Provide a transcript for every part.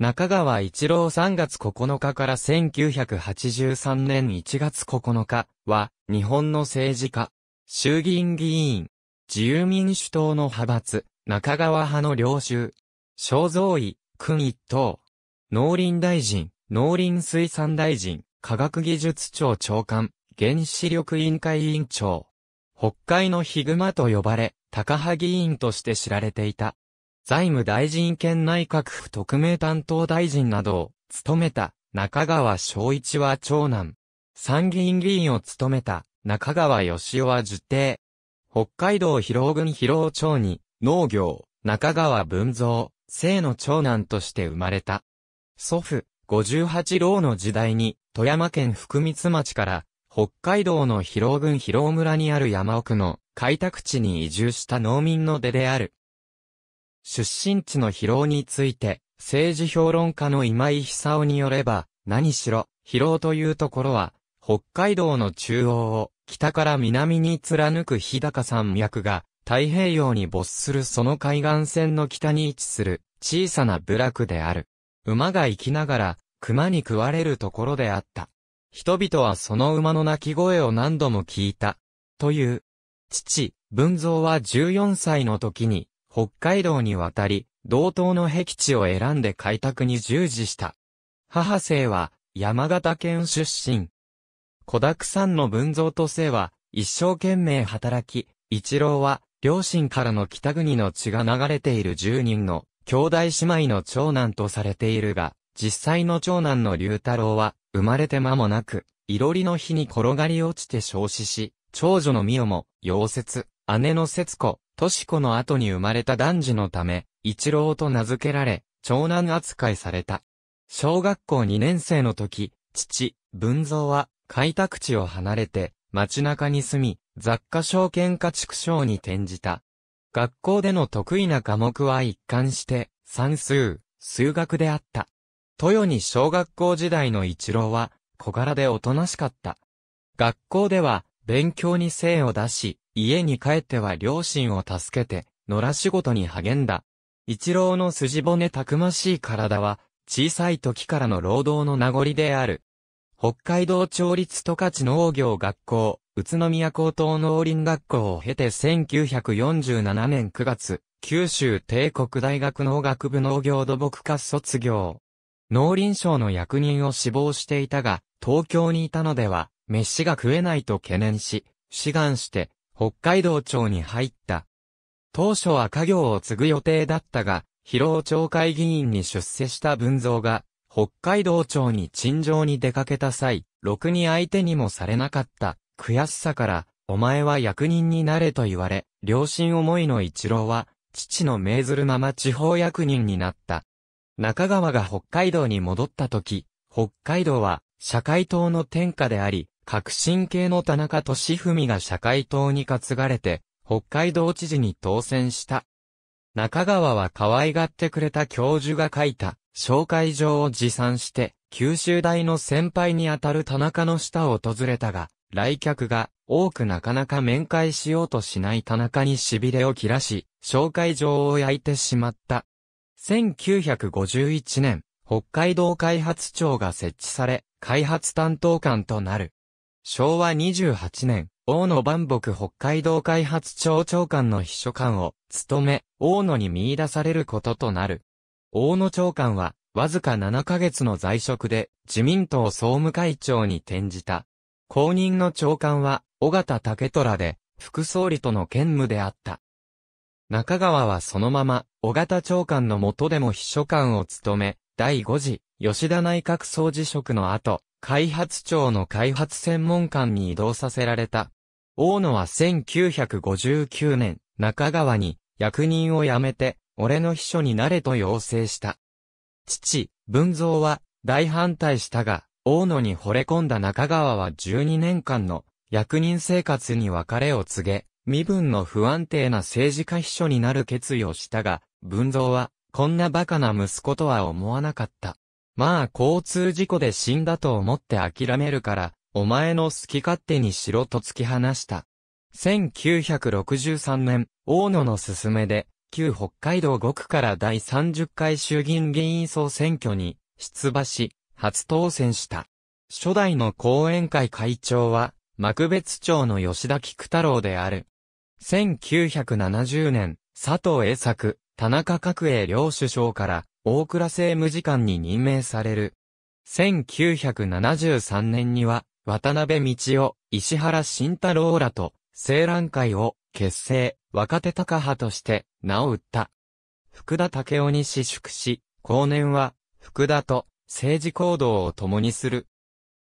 中川一郎3月9日から1983年1月9日は、日本の政治家、衆議院議員、自由民主党の派閥、中川派の領袖、肖像医、君一等、農林大臣、農林水産大臣、科学技術庁長官、原子力委員会委員長、北海のヒグマと呼ばれ、高派議員として知られていた。財務大臣兼内閣府特命担当大臣などを務めた中川昭一は長男。参議院議員を務めた中川義雄は受定。北海道広群郡広尾町に農業、中川文蔵、生の長男として生まれた。祖父、58老の時代に富山県福光町から北海道の広尾郡広尾村にある山奥の開拓地に移住した農民の出である。出身地の疲労について、政治評論家の今井久夫によれば、何しろ、疲労というところは、北海道の中央を、北から南に貫く日高山脈が、太平洋に没するその海岸線の北に位置する、小さな部落である。馬が生きながら、熊に食われるところであった。人々はその馬の鳴き声を何度も聞いた。という。父、文蔵は14歳の時に、北海道に渡り、同等の僻地を選んで開拓に従事した。母姓は山形県出身。子沢山の文蔵と姓は一生懸命働き、一郎は両親からの北国の血が流れている十人の兄弟姉妹の長男とされているが、実際の長男の龍太郎は生まれて間もなく、いろりの日に転がり落ちて焼死し、長女の美代も、溶接、姉の節子、敏子の後に生まれた男児のため、一郎と名付けられ、長男扱いされた。小学校2年生の時、父、文蔵は、開拓地を離れて、街中に住み、雑貨証券家畜生に転じた。学校での得意な科目は一貫して、算数、数学であった。豊に小学校時代の一郎は、小柄でおとなしかった。学校では、勉強に精を出し、家に帰っては両親を助けて、野良仕事に励んだ。一郎の筋骨たくましい体は、小さい時からの労働の名残である。北海道町立十勝農業学校、宇都宮高等農林学校を経て1947年9月、九州帝国大学農学部農業土木科卒業。農林省の役人を志望していたが、東京にいたのでは、飯が食えないと懸念し、志願して、北海道庁に入った。当初は家業を継ぐ予定だったが、広尾町会議員に出世した文蔵が、北海道庁に陳情に出かけた際、ろくに相手にもされなかった、悔しさから、お前は役人になれと言われ、両親思いの一郎は、父の命ずるまま地方役人になった。中川が北海道に戻った時、北海道は社会党の天下であり、革新系の田中俊文が社会党に担がれて、北海道知事に当選した。中川は可愛がってくれた教授が書いた、紹介状を持参して、九州大の先輩にあたる田中の下を訪れたが、来客が多くなかなか面会しようとしない田中に痺れを切らし、紹介状を焼いてしまった。1951年、北海道開発庁が設置され、開発担当官となる。昭和28年、大野万博北海道開発庁長官の秘書官を務め、大野に見出されることとなる。大野長官は、わずか7ヶ月の在職で、自民党総務会長に転じた。後任の長官は、尾形武虎で、副総理との兼務であった。中川はそのまま、尾形長官の下でも秘書官を務め、第5次、吉田内閣総辞職の後、開発庁の開発専門官に移動させられた。大野は1959年、中川に役人を辞めて、俺の秘書になれと要請した。父、文蔵は大反対したが、大野に惚れ込んだ中川は12年間の役人生活に別れを告げ、身分の不安定な政治家秘書になる決意をしたが、文蔵は、こんな馬鹿な息子とは思わなかった。まあ交通事故で死んだと思って諦めるから、お前の好き勝手にしろと突き放した。1963年、大野の勧めで、旧北海道5区から第30回衆議院議員総選挙に出馬し、初当選した。初代の後援会会長は、幕別町の吉田菊太郎である。1970年、佐藤栄作、田中角栄両首相から大倉政務次官に任命される。1973年には、渡辺道夫、石原慎太郎らと、青蘭会を結成、若手高派として名を売った。福田武雄に私縮し、後年は福田と政治行動を共にする。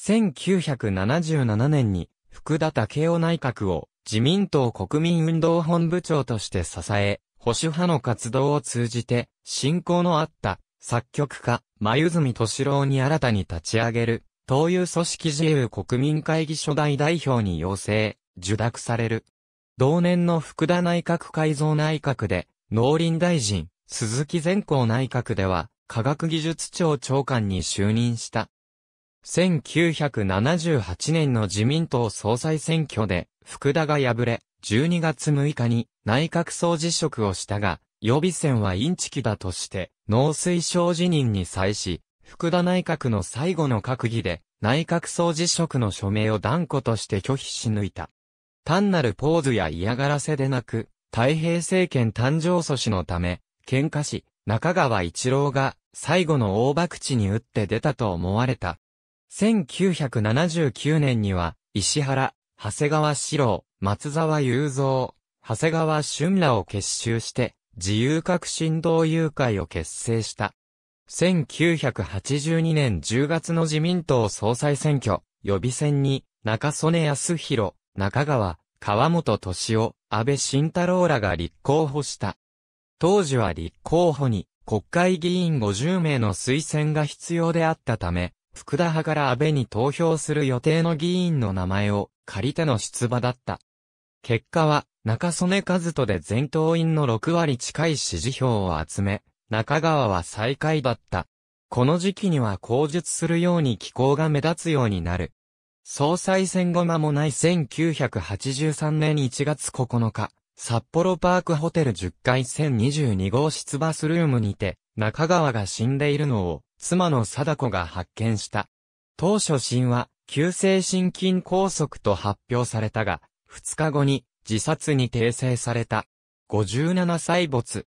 1977年に福田武雄内閣を自民党国民運動本部長として支え、保守派の活動を通じて、信仰のあった、作曲家、眉住敏郎に新たに立ち上げる、東友組織自由国民会議初代代表に要請、受諾される。同年の福田内閣改造内閣で、農林大臣、鈴木善光内閣では、科学技術庁長官に就任した。1978年の自民党総裁選挙で、福田が敗れ、12月6日に内閣総辞職をしたが、予備選はインチキだとして、農水省辞任に際し、福田内閣の最後の閣議で、内閣総辞職の署名を断固として拒否し抜いた。単なるポーズや嫌がらせでなく、太平政権誕生阻止のため、喧嘩し、中川一郎が最後の大博打に打って出たと思われた。1979年には、石原、長谷川史郎、松沢雄三、長谷川俊らを結集して、自由革新同友会を結成した。1982年10月の自民党総裁選挙、予備選に、中曽根康弘、中川、川本敏夫、安倍晋太郎らが立候補した。当時は立候補に、国会議員50名の推薦が必要であったため、福田派から安倍に投票する予定の議員の名前を借りての出馬だった。結果は、中曽根和人で全党員の6割近い支持票を集め、中川は最下位だった。この時期には口述するように気候が目立つようになる。総裁選後間もない1983年1月9日、札幌パークホテル10階1022号出馬スルームにて、中川が死んでいるのを、妻の貞子が発見した。当初死因は、急性心筋梗塞と発表されたが、2日後に自殺に訂正された。57歳没。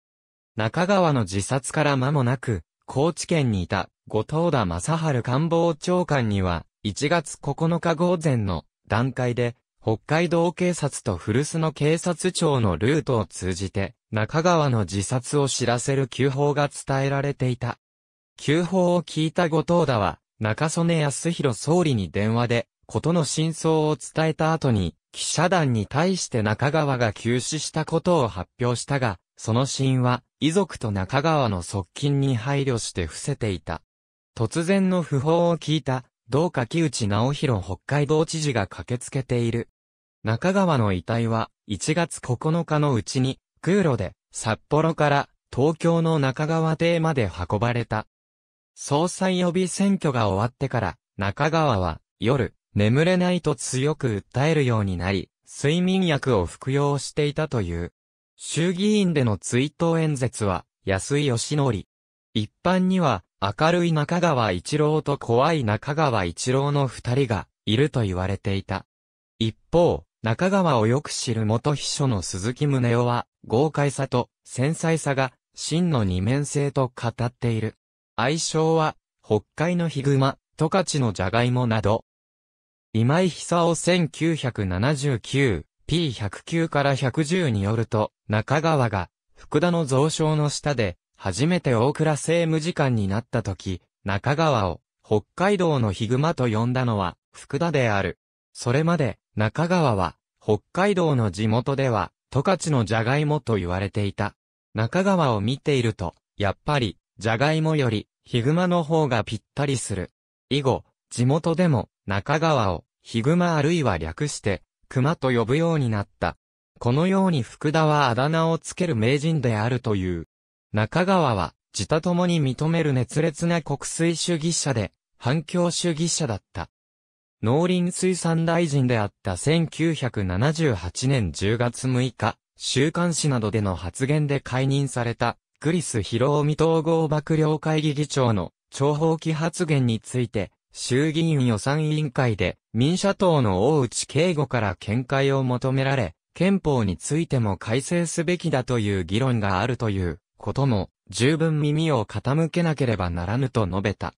中川の自殺から間もなく、高知県にいた後藤田正春官房長官には、1月9日午前の段階で、北海道警察と古巣の警察庁のルートを通じて、中川の自殺を知らせる急報が伝えられていた。急報を聞いた後藤田は、中曽根康弘総理に電話で、ことの真相を伝えた後に、記者団に対して中川が急死したことを発表したが、その死因は、遺族と中川の側近に配慮して伏せていた。突然の訃報を聞いた、同柿内直弘北海道知事が駆けつけている。中川の遺体は、1月9日のうちに、空路で、札幌から、東京の中川邸まで運ばれた。総裁予備選挙が終わってから、中川は、夜、眠れないと強く訴えるようになり、睡眠薬を服用していたという。衆議院での追悼演説は、安井義則。一般には、明るい中川一郎と怖い中川一郎の二人が、いると言われていた。一方、中川をよく知る元秘書の鈴木宗男は、豪快さと繊細さが、真の二面性と語っている。愛称は、北海のヒグマ、十勝のジャガイモなど。今井久夫 1979P109 から110によると、中川が、福田の増床の下で、初めて大倉政務次官になった時、中川を、北海道のヒグマと呼んだのは、福田である。それまで、中川は、北海道の地元では、十勝のジャガイモと言われていた。中川を見ていると、やっぱり、じゃがいもより、ヒグマの方がぴったりする。以後、地元でも、中川を、ヒグマあるいは略して、熊と呼ぶようになった。このように福田はあだ名をつける名人であるという。中川は、自他ともに認める熱烈な国粋主義者で、反共主義者だった。農林水産大臣であった1978年10月6日、週刊誌などでの発言で解任されたクリス・ヒロオミ統合幕僚会議議長の諜報機発言について、衆議院予算委員会で民社党の大内敬吾から見解を求められ、憲法についても改正すべきだという議論があるということも十分耳を傾けなければならぬと述べた。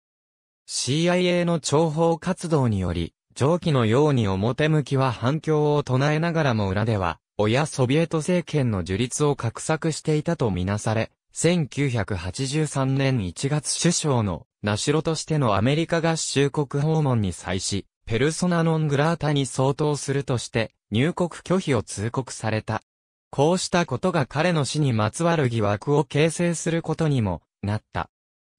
CIA の諜報活動により、上記のように表向きは反響を唱えながらも裏では、親ソビエト政権の樹立を画策していたとみなされ、1983年1月首相の名城としてのアメリカ合衆国訪問に際し、ペルソナノングラータに相当するとして入国拒否を通告された。こうしたことが彼の死にまつわる疑惑を形成することにもなった。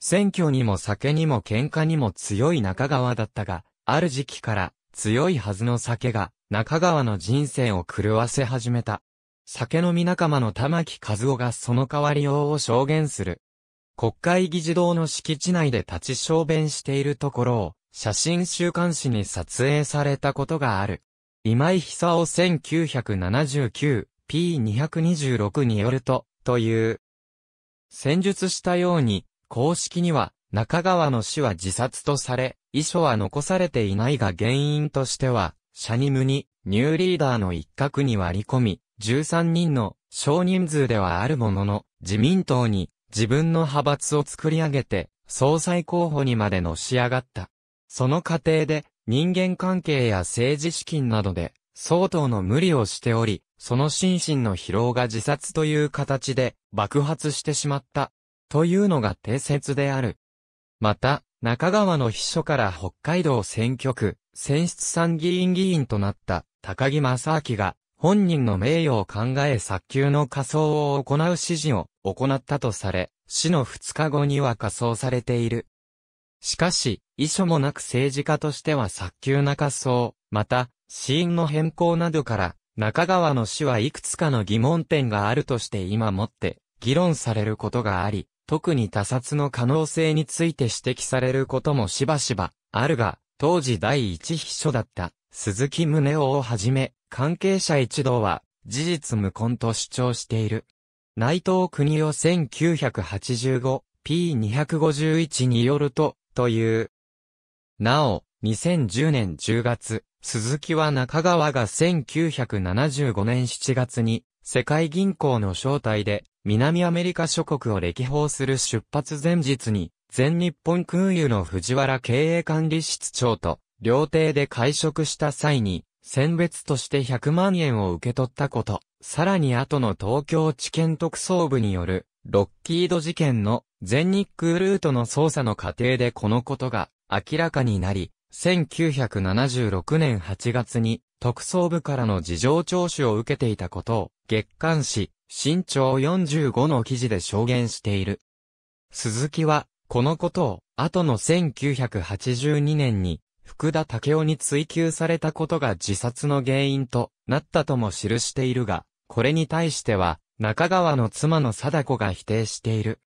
選挙にも酒にも喧嘩にも強い中川だったが、ある時期から強いはずの酒が中川の人生を狂わせ始めた。酒飲み仲間の玉木和夫がその代わり用を証言する。国会議事堂の敷地内で立ち小便しているところを、写真週刊誌に撮影されたことがある。今井久夫 1979P226 によると、という。戦術したように、公式には、中川の死は自殺とされ、遺書は残されていないが原因としては、シャニムに、ニューリーダーの一角に割り込み、13人の少人数ではあるものの、自民党に自分の派閥を作り上げて、総裁候補にまでのし上がった。その過程で、人間関係や政治資金などで、相当の無理をしており、その心身の疲労が自殺という形で爆発してしまった、というのが定説である。また、中川の秘書から北海道選挙区、選出参議院議員となった高木正明が本人の名誉を考え早急の仮装を行う指示を行ったとされ、死の2日後には仮装されている。しかし、遺書もなく政治家としては早急な仮装、また、死因の変更などから、中川の死はいくつかの疑問点があるとして今もって議論されることがあり、特に他殺の可能性について指摘されることもしばしばあるが、当時第一秘書だった鈴木宗男をはじめ、関係者一同は、事実無根と主張している。内藤国夫 1985P251 によると、という。なお、2010年10月、鈴木は中川が1975年7月に、世界銀行の招待で、南アメリカ諸国を歴訪する出発前日に、全日本空輸の藤原経営管理室長と、料亭で会食した際に、選別として100万円を受け取ったこと、さらに後の東京地検特捜部による、ロッキード事件の全日空ルートの捜査の過程でこのことが明らかになり、1976年8月に特捜部からの事情聴取を受けていたことを月刊誌、新潮45の記事で証言している。鈴木は、このことを、後の1982年に、福田武雄に追及されたことが自殺の原因となったとも記しているが、これに対しては、中川の妻の貞子が否定している。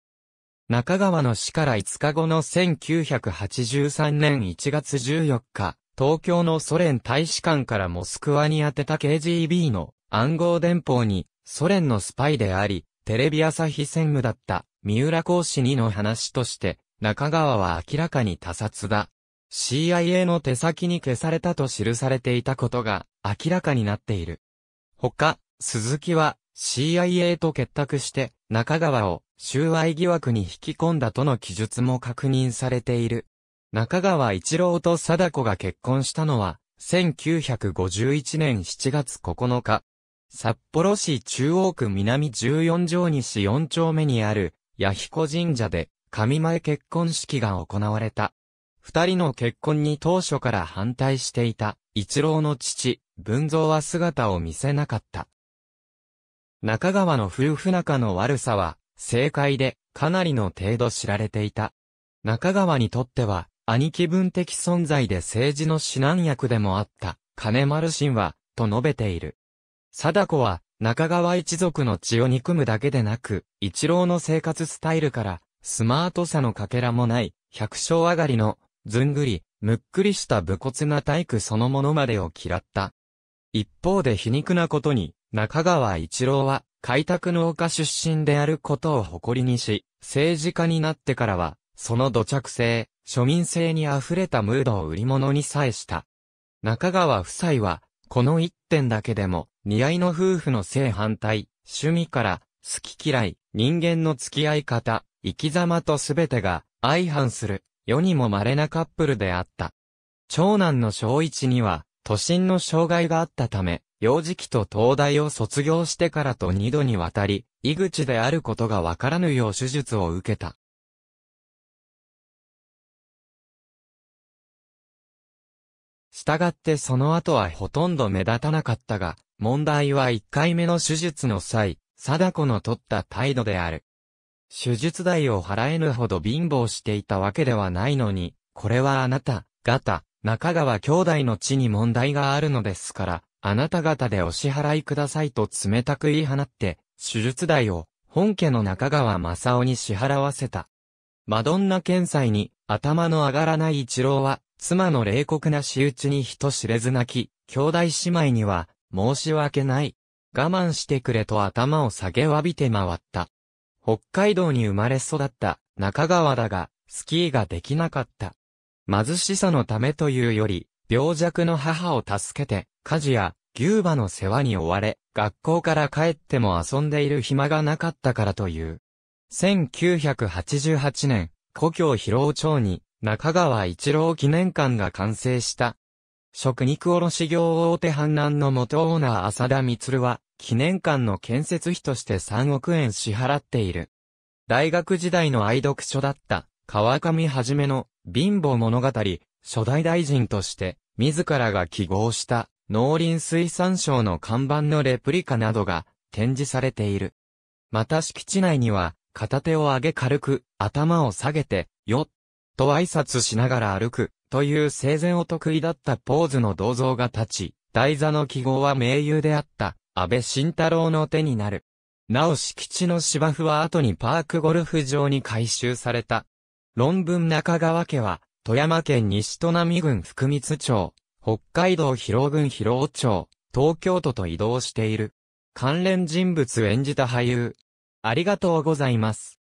中川の死から5日後の1983年1月14日、東京のソ連大使館からモスクワに宛てた KGB の暗号電報に、ソ連のスパイであり、テレビ朝日専務だった、三浦講師にの話として、中川は明らかに他殺だ、CIA の手先に消されたと記されていたことが明らかになっている。他、鈴木は CIA と結託して中川を収賄疑惑に引き込んだとの記述も確認されている。中川一郎と貞子が結婚したのは1951年7月9日。札幌市中央区南14条西4丁目にある弥彦神社で神前結婚式が行われた。二人の結婚に当初から反対していた、一郎の父、文蔵は姿を見せなかった。中川の夫婦仲の悪さは、正解で、かなりの程度知られていた。中川にとっては、兄貴分的存在で政治の指南役でもあった、金丸信は、と述べている。貞子は、中川一族の血を憎むだけでなく、一郎の生活スタイルから、スマートさのかけらもない、百姓上がりのずんぐり、むっくりした武骨な体育そのものまでを嫌った。一方で皮肉なことに、中川一郎は、開拓農家出身であることを誇りにし、政治家になってからは、その土着性、庶民性に溢れたムードを売り物にさえした。中川夫妻は、この一点だけでも、似合いの夫婦の正反対、趣味から、好き嫌い、人間の付き合い方、生き様とすべてが、相反する、世にも稀なカップルであった。長男の小一には、都心の障害があったため、幼児期と東大を卒業してからと二度にわたり、井口であることがわからぬよう手術を受けた。したがってその後はほとんど目立たなかったが、問題は一回目の手術の際、貞子の取った態度である。手術代を払えぬほど貧乏していたわけではないのに、これはあなた、方、中川兄弟の地に問題があるのですから、あなた方でお支払いくださいと冷たく言い放って、手術代を本家の中川正夫に支払わせた。マドンナ検裁に頭の上がらない一郎は、妻の冷酷な仕打ちに人知れず泣き、兄弟姉妹には申し訳ない。我慢してくれと頭を下げわびて回った。北海道に生まれ育った中川だが、スキーができなかった。貧しさのためというより、病弱の母を助けて、家事や牛馬の世話に追われ、学校から帰っても遊んでいる暇がなかったからという。1988年、故郷広尾町に中川一郎記念館が完成した。食肉卸業大手阪南の元オーナー浅田光は、記念館の建設費として3億円支払っている。大学時代の愛読書だった川上はじめの貧乏物語、初代大臣として自らが記号した農林水産省の看板のレプリカなどが展示されている。また敷地内には片手を上げ軽く頭を下げてよと挨拶しながら歩くという生前お得意だったポーズの銅像が立ち、台座の記号は名優であった安倍晋太郎の手になる。なお敷地の芝生は後にパークゴルフ場に改修された。論文中川家は、富山県西戸波郡福光町、北海道広郡広尾町、東京都と移動している。関連人物演じた俳優。ありがとうございます。